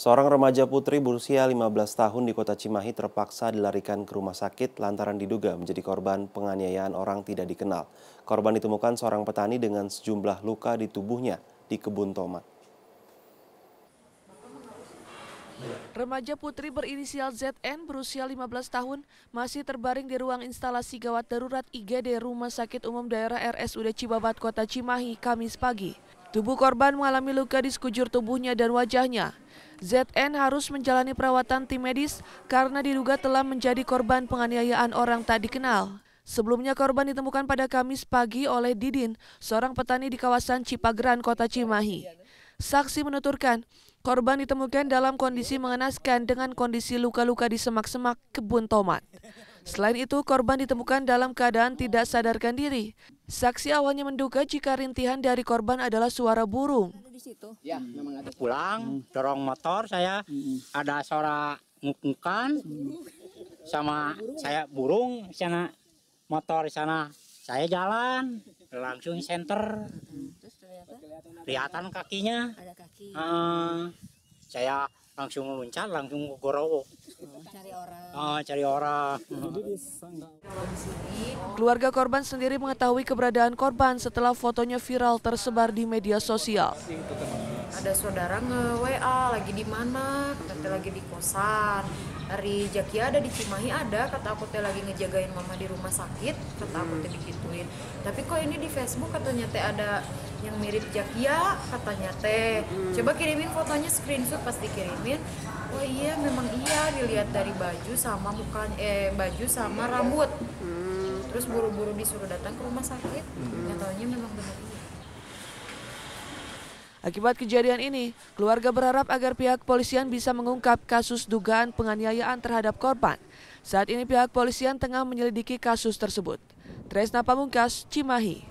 Seorang remaja putri berusia 15 tahun di kota Cimahi terpaksa dilarikan ke rumah sakit lantaran diduga menjadi korban penganiayaan orang tidak dikenal. Korban ditemukan seorang petani dengan sejumlah luka di tubuhnya di kebun tomat. Remaja putri berinisial ZN berusia 15 tahun masih terbaring di ruang instalasi gawat darurat IGD Rumah Sakit Umum Daerah RSUD Cibabat Kota Cimahi Kamis pagi. Tubuh korban mengalami luka di sekujur tubuhnya dan wajahnya. ZN harus menjalani perawatan tim medis karena diduga telah menjadi korban penganiayaan orang tak dikenal. Sebelumnya korban ditemukan pada Kamis pagi oleh Didin, seorang petani di kawasan Cipageran, Kota Cimahi. Saksi menuturkan, korban ditemukan dalam kondisi mengenaskan dengan kondisi luka-luka di semak-semak kebun tomat. Selain itu, korban ditemukan dalam keadaan tidak sadarkan diri. Saksi awalnya menduga jika rintihan dari korban adalah suara burung. Ya, memang ada pulang, dorong motor saya, ada suara ngukungkan, sama saya burung sana, motor di sana, saya jalan, langsung senter, kelihatan kakinya, ada uh, saya langsung meluncat, langsung gorowok. Gitu. cari orang. Oh, cari orang. Keluarga korban sendiri mengetahui keberadaan korban setelah fotonya viral tersebar di media sosial. Kan ada saudara nge WA lagi di mana kata teh lagi di kosan hari Jaki ada di Cimahi ada kata aku teh lagi ngejagain mama di rumah sakit kata aku hmm. teh dikituin. tapi kok ini di Facebook katanya teh ada yang mirip Jakia ya? katanya teh hmm. coba kirimin fotonya screenshot pasti kirimin oh iya memang iya dilihat dari baju sama mukanya eh baju sama rambut hmm. terus buru-buru disuruh datang ke rumah sakit hmm. nyatanya Akibat kejadian ini, keluarga berharap agar pihak kepolisian bisa mengungkap kasus dugaan penganiayaan terhadap korban. Saat ini pihak kepolisian tengah menyelidiki kasus tersebut. Tresna Pamungkas, Cimahi.